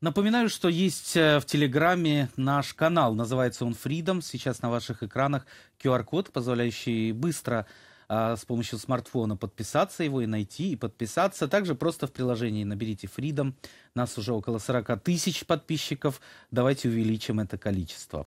Напоминаю, что есть э, в Телеграме наш канал. Называется он Freedom. Сейчас на ваших экранах QR-код, позволяющий быстро а, с помощью смартфона подписаться его и найти, и подписаться. Также просто в приложении наберите Freedom. Нас уже около 40 тысяч подписчиков. Давайте увеличим это количество.